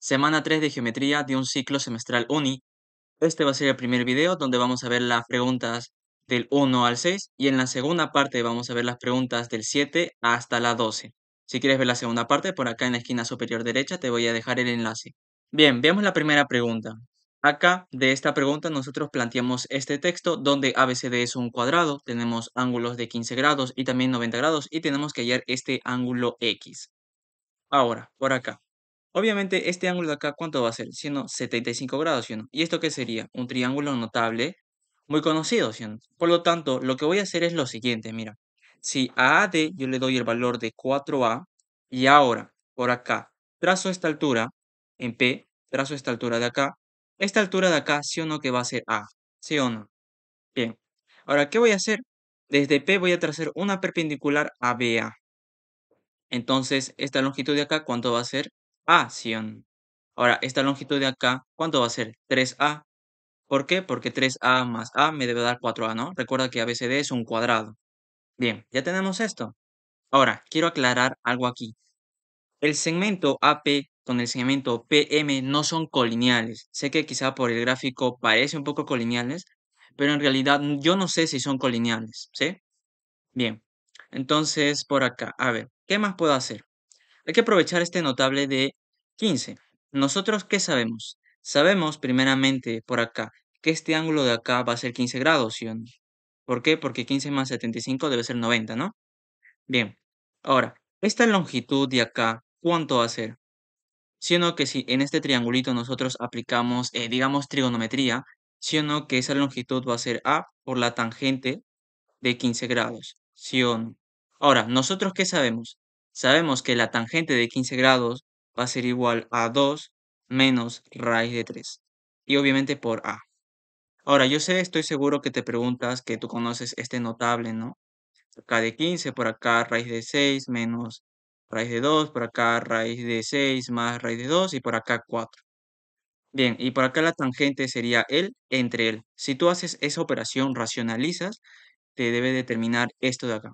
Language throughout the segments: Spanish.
Semana 3 de geometría de un ciclo semestral uni. Este va a ser el primer video donde vamos a ver las preguntas del 1 al 6 y en la segunda parte vamos a ver las preguntas del 7 hasta la 12. Si quieres ver la segunda parte, por acá en la esquina superior derecha te voy a dejar el enlace. Bien, veamos la primera pregunta. Acá, de esta pregunta, nosotros planteamos este texto donde ABCD es un cuadrado, tenemos ángulos de 15 grados y también 90 grados y tenemos que hallar este ángulo X. Ahora, por acá. Obviamente, este ángulo de acá, ¿cuánto va a ser? Siendo 75 grados, ¿sí o no? ¿Y esto qué sería? Un triángulo notable, muy conocido, ¿sí o no? Por lo tanto, lo que voy a hacer es lo siguiente, mira. Si a AD yo le doy el valor de 4A, y ahora, por acá, trazo esta altura, en P, trazo esta altura de acá, esta altura de acá, ¿sí o no que va a ser A? ¿Sí o no? Bien. Ahora, ¿qué voy a hacer? Desde P voy a trazar una perpendicular a BA. Entonces, esta longitud de acá, ¿cuánto va a ser? A, ah, Ahora, esta longitud de acá, ¿cuánto va a ser? 3A. ¿Por qué? Porque 3A más A me debe dar 4A, ¿no? Recuerda que ABCD es un cuadrado. Bien, ya tenemos esto. Ahora, quiero aclarar algo aquí. El segmento AP con el segmento PM no son colineales. Sé que quizá por el gráfico parece un poco colineales, pero en realidad yo no sé si son colineales, ¿sí? Bien, entonces por acá, a ver, ¿qué más puedo hacer? Hay que aprovechar este notable de 15. ¿Nosotros qué sabemos? Sabemos primeramente por acá que este ángulo de acá va a ser 15 grados, ¿sí o no? ¿Por qué? Porque 15 más 75 debe ser 90, ¿no? Bien, ahora, esta longitud de acá, ¿cuánto va a ser? Siendo que si en este triangulito nosotros aplicamos, eh, digamos, trigonometría, ¿sí o no que esa longitud va a ser A por la tangente de 15 grados? ¿Sí o no? Ahora, ¿nosotros qué sabemos? Sabemos que la tangente de 15 grados va a ser igual a 2 menos raíz de 3. Y obviamente por A. Ahora, yo sé, estoy seguro que te preguntas que tú conoces este notable, ¿no? Acá de 15, por acá raíz de 6 menos raíz de 2, por acá raíz de 6 más raíz de 2 y por acá 4. Bien, y por acá la tangente sería el entre el. Si tú haces esa operación, racionalizas, te debe determinar esto de acá.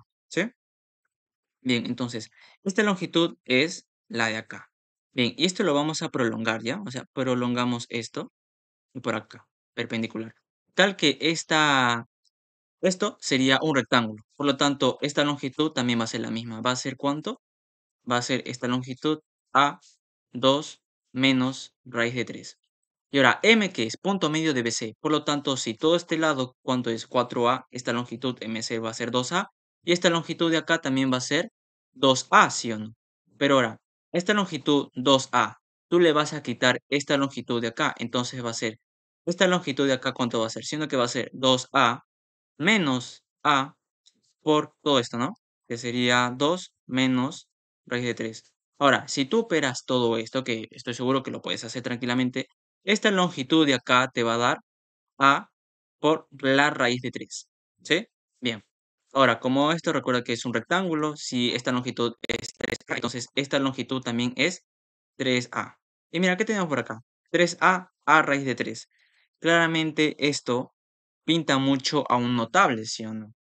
Bien, entonces, esta longitud es la de acá. Bien, y esto lo vamos a prolongar, ¿ya? O sea, prolongamos esto y por acá, perpendicular. Tal que esta, esto sería un rectángulo. Por lo tanto, esta longitud también va a ser la misma. ¿Va a ser cuánto? Va a ser esta longitud A, 2 menos raíz de 3. Y ahora, M que es punto medio de BC. Por lo tanto, si todo este lado, cuánto es 4A, esta longitud MC va a ser 2A. Y esta longitud de acá también va a ser 2A, ¿sí o no? Pero ahora, esta longitud 2A, tú le vas a quitar esta longitud de acá, entonces va a ser, esta longitud de acá, ¿cuánto va a ser? Siendo que va a ser 2A menos A por todo esto, ¿no? Que sería 2 menos raíz de 3. Ahora, si tú operas todo esto, que estoy seguro que lo puedes hacer tranquilamente, esta longitud de acá te va a dar A por la raíz de 3, ¿sí? Bien. Ahora, como esto recuerda que es un rectángulo, si esta longitud es 3A, entonces esta longitud también es 3A. Y mira, ¿qué tenemos por acá? 3A a raíz de 3. Claramente esto pinta mucho a un notable, ¿sí o no?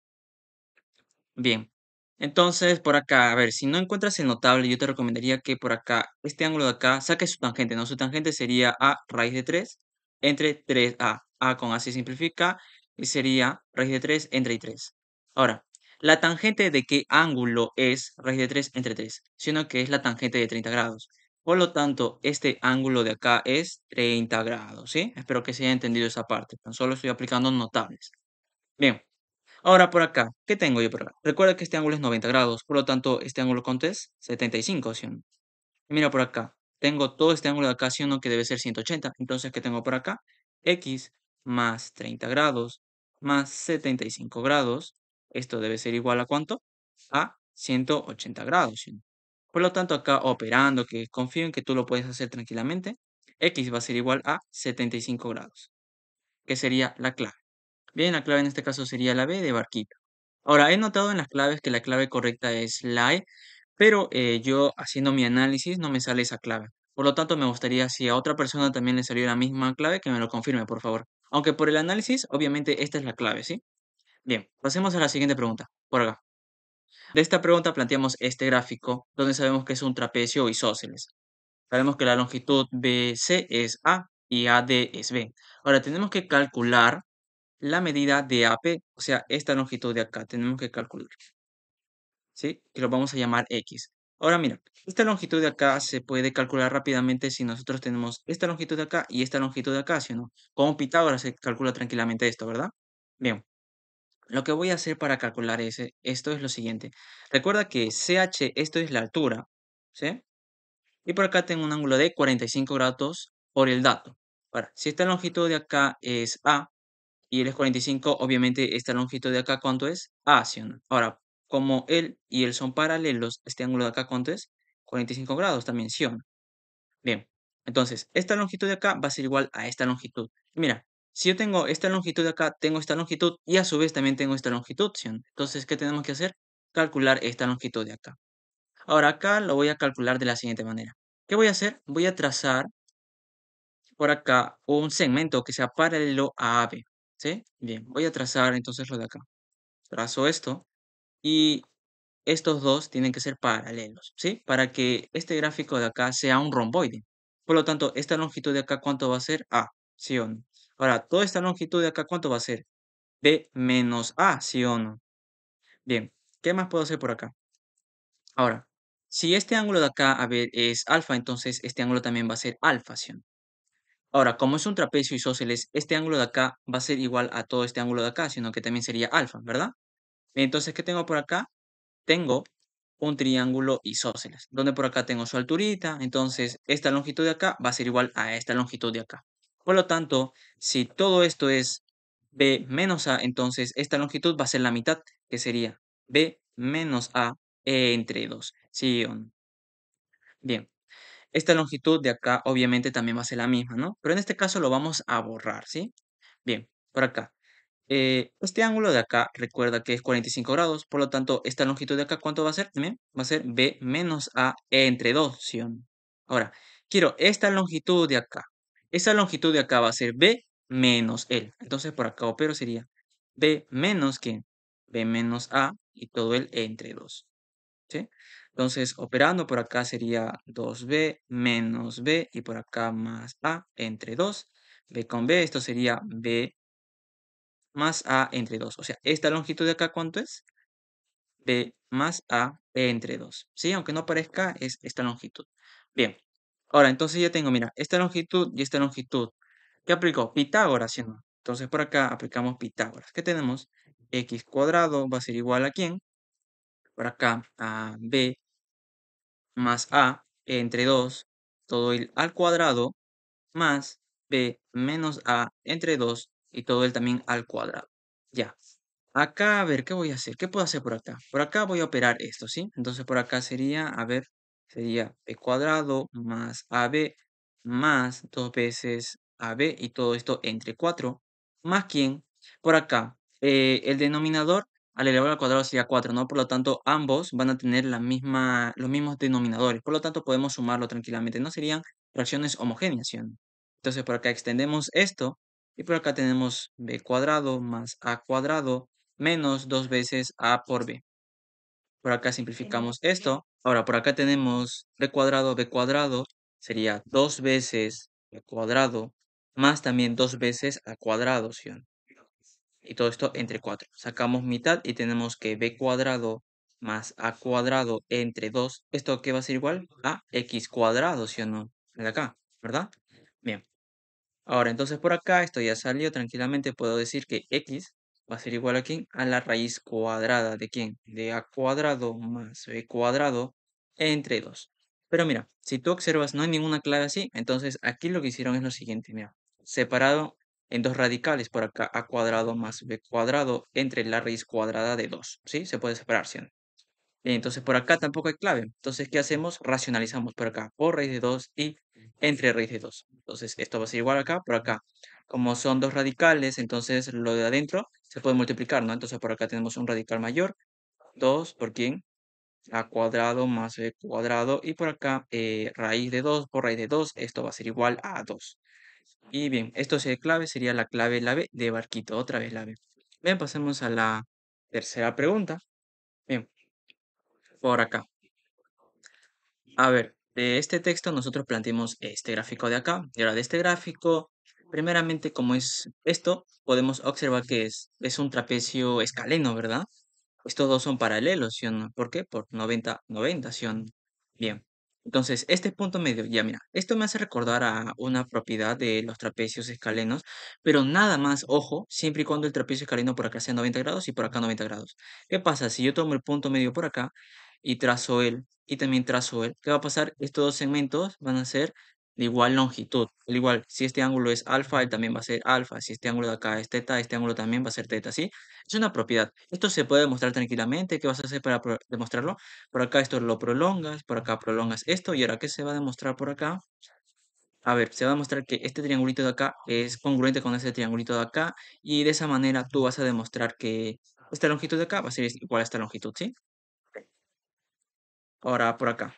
Bien, entonces por acá, a ver, si no encuentras el notable, yo te recomendaría que por acá, este ángulo de acá, saques su tangente, ¿no? Su tangente sería A raíz de 3 entre 3A. A con A se simplifica y sería raíz de 3 entre 3. Ahora, la tangente de qué ángulo es raíz de 3 entre 3, sino que es la tangente de 30 grados. Por lo tanto, este ángulo de acá es 30 grados, ¿sí? Espero que se haya entendido esa parte. Tan solo estoy aplicando notables. Bien. Ahora por acá, ¿qué tengo yo por acá? Recuerda que este ángulo es 90 grados, por lo tanto, este ángulo contes es 75, ¿sí Mira por acá, tengo todo este ángulo de acá, sino Que debe ser 180. Entonces, ¿qué tengo por acá? X más 30 grados más 75 grados esto debe ser igual a cuánto? A 180 grados. Por lo tanto, acá operando, que confío en que tú lo puedes hacer tranquilamente, x va a ser igual a 75 grados, que sería la clave. Bien, la clave en este caso sería la B de barquito. Ahora, he notado en las claves que la clave correcta es la E, pero eh, yo haciendo mi análisis no me sale esa clave. Por lo tanto, me gustaría si a otra persona también le salió la misma clave, que me lo confirme, por favor. Aunque por el análisis, obviamente esta es la clave, ¿sí? Bien, pasemos a la siguiente pregunta, por acá. De esta pregunta planteamos este gráfico, donde sabemos que es un trapecio isósceles. Sabemos que la longitud BC es A y AD es B. Ahora tenemos que calcular la medida de AP, o sea, esta longitud de acá, tenemos que calcular. ¿Sí? Que lo vamos a llamar X. Ahora mira, esta longitud de acá se puede calcular rápidamente si nosotros tenemos esta longitud de acá y esta longitud de acá, ¿sí o no? Con Pitágoras se calcula tranquilamente esto, ¿verdad? Bien, lo que voy a hacer para calcular esto es lo siguiente. Recuerda que CH, esto es la altura, ¿sí? Y por acá tengo un ángulo de 45 grados por el dato. Ahora, si esta longitud de acá es A y él es 45, obviamente esta longitud de acá, ¿cuánto es? A, ¿sí? Ahora, como él y él son paralelos, este ángulo de acá, ¿cuánto es? 45 grados también, ¿sí? Bien, entonces, esta longitud de acá va a ser igual a esta longitud. Mira, si yo tengo esta longitud de acá, tengo esta longitud y a su vez también tengo esta longitud. ¿sí? Entonces, ¿qué tenemos que hacer? Calcular esta longitud de acá. Ahora acá lo voy a calcular de la siguiente manera. ¿Qué voy a hacer? Voy a trazar por acá un segmento que sea paralelo a AB. ¿Sí? Bien, voy a trazar entonces lo de acá. Trazo esto y estos dos tienen que ser paralelos, ¿sí? Para que este gráfico de acá sea un romboide. Por lo tanto, esta longitud de acá, ¿cuánto va a ser? A, ¿sí o no? Ahora, toda esta longitud de acá, ¿cuánto va a ser? De menos A, ¿sí o no? Bien, ¿qué más puedo hacer por acá? Ahora, si este ángulo de acá, a ver, es alfa, entonces este ángulo también va a ser alfa, ¿sí o no? Ahora, como es un trapecio isósceles, este ángulo de acá va a ser igual a todo este ángulo de acá, sino que también sería alfa, ¿verdad? Entonces, ¿qué tengo por acá? Tengo un triángulo isósceles, donde por acá tengo su alturita, entonces esta longitud de acá va a ser igual a esta longitud de acá. Por lo tanto, si todo esto es b menos a, entonces esta longitud va a ser la mitad, que sería b menos a entre 2. Sí, Bien, esta longitud de acá obviamente también va a ser la misma, ¿no? Pero en este caso lo vamos a borrar, ¿sí? Bien, por acá. Eh, este ángulo de acá, recuerda que es 45 grados, por lo tanto, esta longitud de acá, ¿cuánto va a ser también? Va a ser b menos a entre 2, ¿sí? Ahora, quiero esta longitud de acá, esa longitud de acá va a ser B menos L. Entonces por acá opero sería B menos que B menos A y todo el e entre 2. ¿sí? Entonces operando por acá sería 2B menos B y por acá más A entre 2. B con B, esto sería B más A entre 2. O sea, esta longitud de acá, ¿cuánto es? B más A entre 2. ¿Sí? Aunque no parezca, es esta longitud. Bien, Ahora, entonces ya tengo, mira, esta longitud y esta longitud. ¿Qué aplicó? Pitágoras, ¿sí? Entonces por acá aplicamos Pitágoras. ¿Qué tenemos? X cuadrado va a ser igual a quién? Por acá a B más A entre 2, todo el al cuadrado, más B menos A entre 2 y todo el también al cuadrado. Ya. Acá, a ver, ¿qué voy a hacer? ¿Qué puedo hacer por acá? Por acá voy a operar esto, ¿sí? Entonces por acá sería, a ver, sería b cuadrado más ab más dos veces ab y todo esto entre 4, más quién, por acá, eh, el denominador al elevado al cuadrado sería 4, ¿no? Por lo tanto, ambos van a tener la misma, los mismos denominadores. Por lo tanto, podemos sumarlo tranquilamente. No serían fracciones homogéneas, ¿sí? Entonces, por acá extendemos esto. Y por acá tenemos b cuadrado más a cuadrado menos dos veces a por b. Por acá simplificamos esto. Ahora, por acá tenemos b cuadrado, b cuadrado, sería dos veces a cuadrado, más también dos veces a cuadrado, ¿sí? Y todo esto entre 4. Sacamos mitad y tenemos que b cuadrado más a cuadrado entre 2. ¿Esto qué va a ser igual? A x cuadrado, ¿sí o no? De acá, ¿verdad? Bien. Ahora, entonces por acá esto ya salió tranquilamente. Puedo decir que x va a ser igual a quién? A la raíz cuadrada de quién? De a cuadrado más b cuadrado entre 2. Pero mira, si tú observas no hay ninguna clave así, entonces aquí lo que hicieron es lo siguiente, mira, separado en dos radicales por acá a cuadrado más b cuadrado entre la raíz cuadrada de 2, ¿sí? Se puede separar, ¿sí? Entonces por acá tampoco hay clave. Entonces, ¿qué hacemos? Racionalizamos por acá por raíz de 2 y entre raíz de 2. Entonces, esto va a ser igual acá por acá. Como son dos radicales, entonces lo de adentro se puede multiplicar, ¿no? Entonces por acá tenemos un radical mayor. 2 por quién? A cuadrado más B cuadrado. Y por acá eh, raíz de 2 por raíz de 2. Esto va a ser igual a 2. Y bien, esto es clave, sería la clave la B de barquito. Otra vez la B. Bien, pasemos a la tercera pregunta. Bien, por acá. A ver, de este texto nosotros planteamos este gráfico de acá. Y ahora de este gráfico, primeramente como es esto, podemos observar que es, un trapecio escaleno, ¿verdad? Estos dos son paralelos, ¿sí no? ¿Por qué? Por 90, 90, ¿sí Bien. Entonces, este punto medio, ya mira, esto me hace recordar a una propiedad de los trapecios escalenos, pero nada más, ojo, siempre y cuando el trapecio escaleno por acá sea 90 grados y por acá 90 grados. ¿Qué pasa? Si yo tomo el punto medio por acá, y trazo él, y también trazo él ¿Qué va a pasar? Estos dos segmentos van a ser de igual longitud. Al igual, si este ángulo es alfa, él también va a ser alfa. Si este ángulo de acá es teta, este ángulo también va a ser teta, ¿sí? Es una propiedad. Esto se puede demostrar tranquilamente. ¿Qué vas a hacer para demostrarlo? Por acá esto lo prolongas, por acá prolongas esto. ¿Y ahora qué se va a demostrar por acá? A ver, se va a demostrar que este triangulito de acá es congruente con este triangulito de acá. Y de esa manera tú vas a demostrar que esta longitud de acá va a ser igual a esta longitud, ¿sí? Ahora por acá.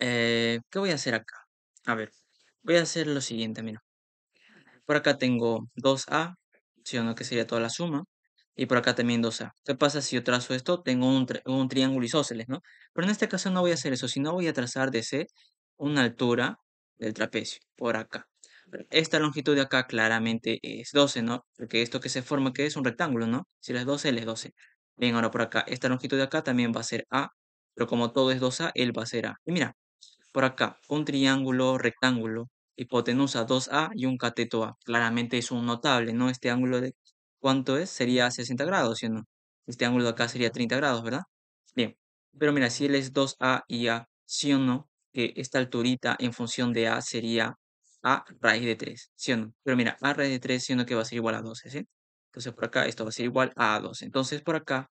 Eh, ¿Qué voy a hacer acá? A ver, voy a hacer lo siguiente, mira. Por acá tengo 2A, ¿sí o no? Que sería toda la suma. Y por acá también 2A. ¿Qué pasa si yo trazo esto? Tengo un, un triángulo isósceles, ¿no? Pero en este caso no voy a hacer eso, sino voy a trazar de C una altura del trapecio, por acá. Esta longitud de acá claramente es 12, ¿no? Porque esto que se forma, que es un rectángulo, ¿no? Si es 12, L es 12. Bien, ahora por acá, esta longitud de acá también va a ser A pero como todo es 2A, él va a ser A. Y mira, por acá, un triángulo rectángulo, hipotenusa 2A y un cateto A. Claramente es un notable, ¿no? Este ángulo de cuánto es sería 60 grados, ¿sí o no? Este ángulo de acá sería 30 grados, ¿verdad? Bien, pero mira, si él es 2A y A, ¿sí o no? Que esta alturita en función de A sería A raíz de 3, ¿sí o no? Pero mira, A raíz de 3, ¿sí o no? Que va a ser igual a 12, ¿sí? Entonces por acá esto va a ser igual a A2. Entonces por acá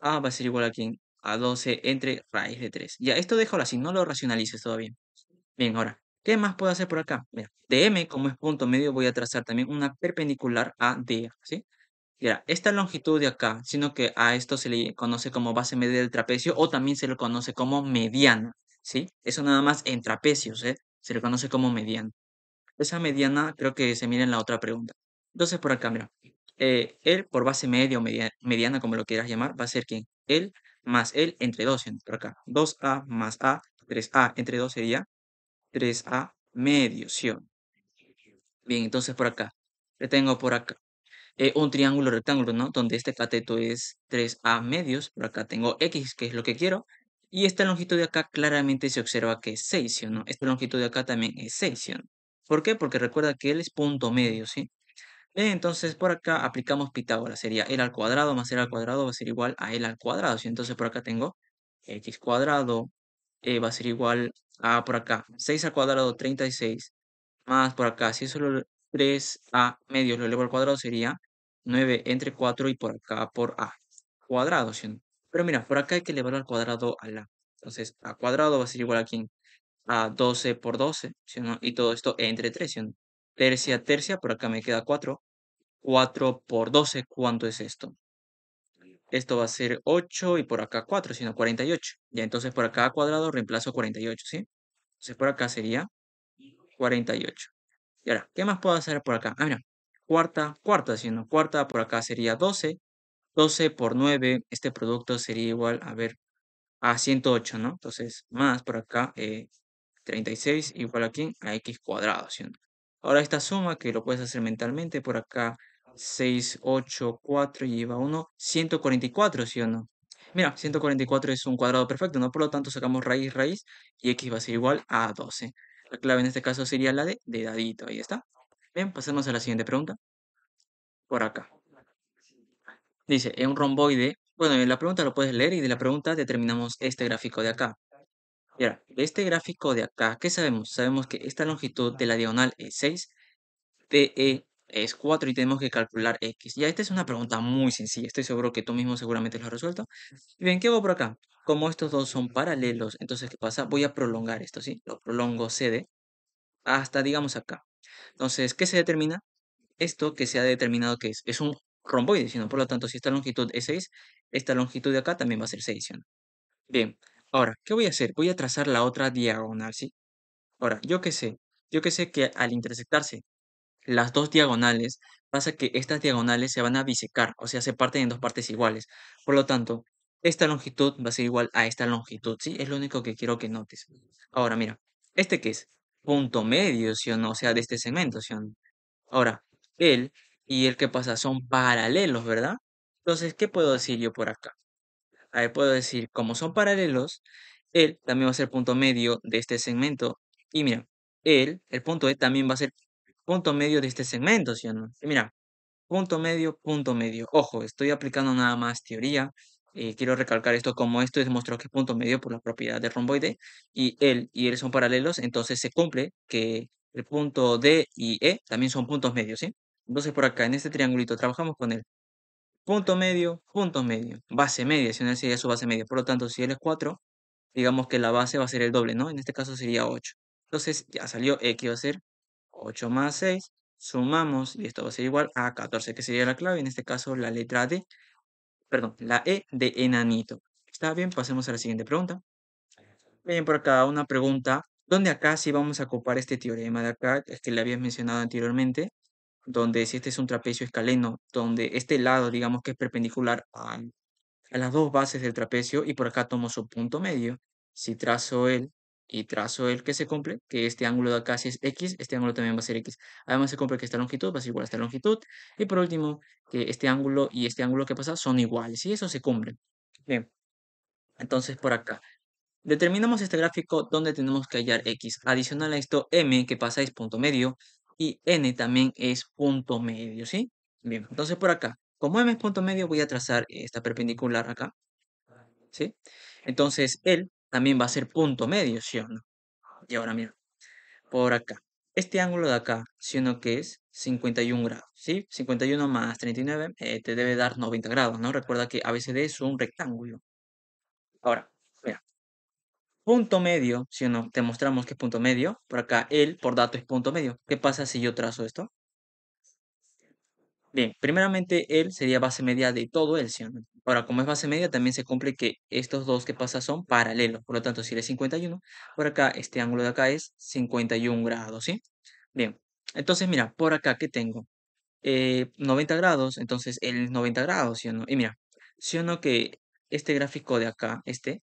A va a ser igual a quién? a 12 entre raíz de 3. Ya, esto déjalo así, no lo racionalices todavía. Bien, ahora, ¿qué más puedo hacer por acá? Mira, de m, como es punto medio, voy a trazar también una perpendicular a d, ¿sí? Mira, esta longitud de acá, sino que a esto se le conoce como base media del trapecio o también se le conoce como mediana, ¿sí? Eso nada más en trapecios, ¿eh? Se le conoce como mediana. Esa mediana creo que se mira en la otra pregunta. Entonces, por acá, mira, eh, él por base media o mediana, como lo quieras llamar, va a ser quién? Él más el entre 2, por acá. 2a más a, 3a entre 2 sería 3a medio, ¿sí? Bien, entonces por acá, le tengo por acá eh, un triángulo rectángulo, ¿no? Donde este cateto es 3a medios, por acá tengo x, que es lo que quiero, y esta longitud de acá claramente se observa que es 6, ¿no? Esta longitud de acá también es 6, ¿sí? ¿Por qué? Porque recuerda que él es punto medio, ¿sí? entonces por acá aplicamos Pitágoras, sería L al cuadrado más L al cuadrado va a ser igual a L al cuadrado. entonces por acá tengo X cuadrado eh, va a ser igual a por acá 6 al cuadrado 36 más por acá, si es lo 3 a medios lo elevo al cuadrado sería 9 entre 4 y por acá por a cuadrado. ¿sí? Pero mira, por acá hay que elevarlo al cuadrado a la. Entonces a cuadrado va a ser igual a quién? A 12 por 12, ¿sí? Y todo esto entre 3, ¿sí? tercia, tercia, por acá me queda 4. 4 por 12, ¿cuánto es esto? Esto va a ser 8 y por acá 4, sino 48. Ya, entonces por acá cuadrado reemplazo 48, ¿sí? Entonces por acá sería 48. Y ahora, ¿qué más puedo hacer por acá? Ah, mira, cuarta, cuarta, sino cuarta por acá sería 12. 12 por 9, este producto sería igual, a ver, a 108, ¿no? Entonces, más por acá, 36 eh, igual aquí a x cuadrado, ¿sí? Ahora esta suma que lo puedes hacer mentalmente por acá, 6, 8, 4 lleva 1, 144, ¿sí o no? Mira, 144 es un cuadrado perfecto, ¿no? Por lo tanto, sacamos raíz, raíz, y x va a ser igual a 12. La clave en este caso sería la de dadito, ahí está. Bien, pasemos a la siguiente pregunta. Por acá. Dice, en un romboide, bueno, en la pregunta lo puedes leer y de la pregunta determinamos este gráfico de acá. Mira, de este gráfico de acá, ¿qué sabemos? Sabemos que esta longitud de la diagonal es 6, TE e es 4 y tenemos que calcular X. Ya esta es una pregunta muy sencilla, estoy seguro que tú mismo seguramente lo has resuelto. bien, ¿qué hago por acá? Como estos dos son paralelos, entonces ¿qué pasa? Voy a prolongar esto, ¿sí? Lo prolongo CD hasta, digamos, acá. Entonces, ¿qué se determina? Esto que se ha determinado que es, es un romboide, sino por lo tanto, si esta longitud es 6, esta longitud de acá también va a ser 6, ¿sí? Bien, Ahora, ¿qué voy a hacer? Voy a trazar la otra diagonal, ¿sí? Ahora, yo qué sé, yo qué sé que al intersectarse las dos diagonales, pasa que estas diagonales se van a bisecar, o sea, se parten en dos partes iguales. Por lo tanto, esta longitud va a ser igual a esta longitud, ¿sí? Es lo único que quiero que notes. Ahora, mira, ¿este qué es? Punto medio, ¿sí o no? O sea, de este segmento, ¿sí o no? Ahora, él y el que pasa son paralelos, ¿verdad? Entonces, ¿qué puedo decir yo por acá? ahí puedo decir, como son paralelos, él también va a ser punto medio de este segmento. Y mira, él, el punto E también va a ser punto medio de este segmento, ¿sí o no? mira, punto medio, punto medio. Ojo, estoy aplicando nada más teoría. Eh, quiero recalcar esto como esto demostró que punto medio por la propiedad del romboide y él y él son paralelos, entonces se cumple que el punto D y E también son puntos medios, ¿sí? Entonces por acá en este triangulito trabajamos con él punto medio, punto medio, base media, si una sería su base media. Por lo tanto, si él es 4, digamos que la base va a ser el doble, ¿no? En este caso sería 8. Entonces ya salió x va a ser 8 más 6, sumamos y esto va a ser igual a 14, que sería la clave, en este caso la letra D, perdón, la E de enanito. ¿Está bien? Pasemos a la siguiente pregunta. Bien, por acá una pregunta, ¿Dónde acá sí vamos a ocupar este teorema de acá, es que le habías mencionado anteriormente, donde si este es un trapecio escaleno, donde este lado, digamos que es perpendicular a, las dos bases del trapecio y por acá tomo su punto medio, si trazo el y trazo el que se cumple, que este ángulo de acá si es X, este ángulo también va a ser X. Además se cumple que esta longitud va a ser igual a esta longitud. Y por último, que este ángulo y este ángulo que pasa son iguales. Y eso se cumple. Bien, entonces por acá. Determinamos este gráfico donde tenemos que hallar X. Adicional a esto, M, que pasa es punto medio, y n también es punto medio, ¿sí? Bien, entonces por acá, como m es punto medio, voy a trazar esta perpendicular acá, ¿sí? Entonces él también va a ser punto medio, ¿sí o no? Y ahora mira, por acá, este ángulo de acá, ¿sí o no que es? 51 grados, ¿sí? 51 más 39 eh, te debe dar 90 grados, ¿no? Recuerda que ABCD es un rectángulo. Ahora, punto medio, si no te mostramos que es punto medio, por acá el por dato es punto medio. ¿Qué pasa si yo trazo esto? Bien, primeramente él sería base media de todo el Ahora, como es base media, también se cumple que estos dos que pasa son paralelos. Por lo tanto, si el es 51, por acá este ángulo de acá es 51 grados, ¿sí? Bien, entonces mira, por acá ¿qué tengo 90 eh, grados, entonces el 90 grados, ¿sí o no? Y mira, si o no que este gráfico de acá, este,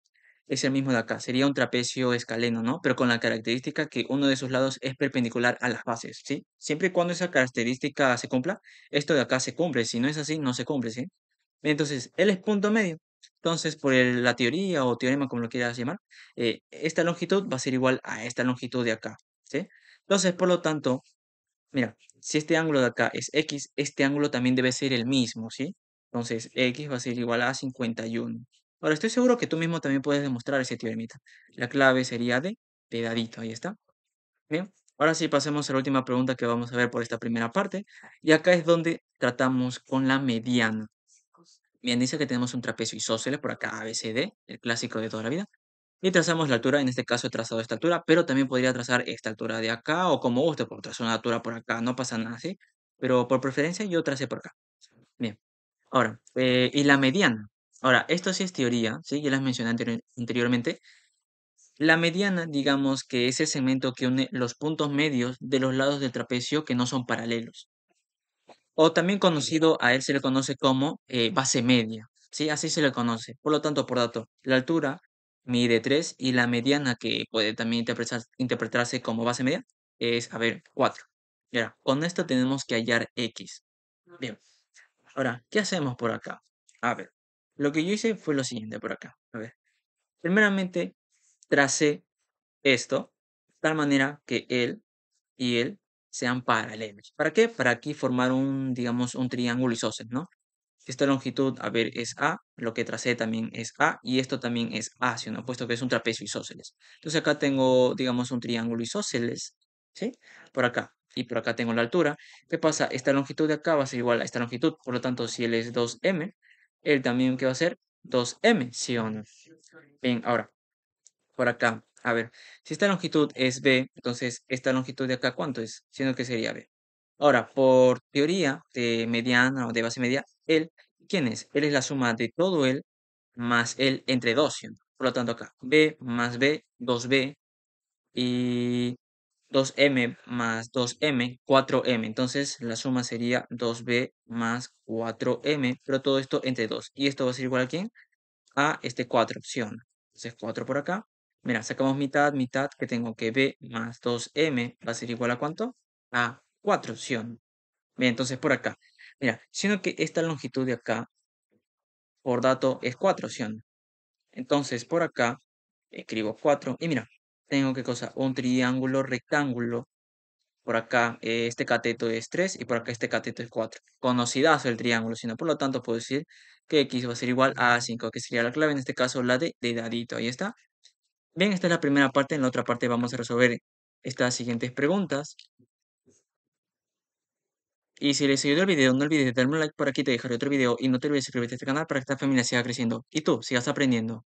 es el mismo de acá, sería un trapecio escaleno, ¿no? Pero con la característica que uno de sus lados es perpendicular a las bases, ¿sí? Siempre y cuando esa característica se cumpla, esto de acá se cumple, si no es así, no se cumple, ¿sí? Entonces, él es punto medio. Entonces, por la teoría o teorema, como lo quieras llamar, eh, esta longitud va a ser igual a esta longitud de acá, ¿sí? Entonces, por lo tanto, mira, si este ángulo de acá es X, este ángulo también debe ser el mismo, ¿sí? Entonces, X va a ser igual a 51, Ahora, estoy seguro que tú mismo también puedes demostrar ese teoremita. La clave sería de pedadito, ahí está. Bien, ahora sí pasemos a la última pregunta que vamos a ver por esta primera parte. Y acá es donde tratamos con la mediana. Bien, dice que tenemos un trapecio isósceles por acá, ABCD, el clásico de toda la vida. Y trazamos la altura, en este caso he trazado esta altura, pero también podría trazar esta altura de acá o como guste, por trazar una altura por acá, no pasa nada, así. Pero por preferencia yo tracé por acá. Bien, ahora, eh, y la mediana. Ahora, esto sí es teoría, ¿sí? ya las mencioné anteriormente. La mediana, digamos que es el segmento que une los puntos medios de los lados del trapecio que no son paralelos. O también conocido, a él se le conoce como eh, base media, ¿sí? así se le conoce. Por lo tanto, por dato, la altura mide 3 y la mediana, que puede también interpretarse como base media, es, a ver, 4. con esto tenemos que hallar x. Bien. Ahora, ¿qué hacemos por acá? A ver, lo que yo hice fue lo siguiente por acá. A ver. Primeramente, tracé esto de tal manera que él y él sean paralelos. ¿Para qué? Para aquí formar un, digamos, un triángulo isósceles, ¿no? Esta longitud, a ver, es A, lo que tracé también es A, y esto también es A, si no? puesto que es un trapecio isósceles. Entonces acá tengo, digamos, un triángulo isósceles, ¿sí? Por acá, y por acá tengo la altura. ¿Qué pasa? Esta longitud de acá va a ser igual a esta longitud, por lo tanto, si él es 2M, él también que va a ser 2m, ¿sí o no? Bien, ahora, por acá, a ver, si esta longitud es b, entonces esta longitud de acá, ¿cuánto es? Siendo que sería b. Ahora, por teoría de mediana o de base media, él, ¿quién es? Él es la suma de todo él más él entre 2, ¿sí? Por lo tanto, acá, b más b, 2b, y 2m más 2m, 4m. Entonces la suma sería 2b más 4m, pero todo esto entre 2. ¿Y esto va a ser igual a quién? A este 4, opción Entonces 4 por acá. Mira, sacamos mitad, mitad, que tengo que b más 2m va a ser igual a cuánto? A 4, opción Bien, entonces por acá. Mira, sino que esta longitud de acá, por dato, es 4, opción Entonces por acá escribo 4 y mira, tengo que cosa, un triángulo rectángulo. Por acá eh, este cateto es 3 y por acá este cateto es 4. Conocidazo el triángulo, sino por lo tanto puedo decir que x va a ser igual a 5, que sería la clave, en este caso la de, dadito. Ahí está. Bien, esta es la primera parte. En la otra parte vamos a resolver estas siguientes preguntas. Y si les ayudó el video, no olvides de darme un like por aquí, te dejaré otro video y no te olvides suscribirte a este canal para que esta familia siga creciendo y tú sigas aprendiendo.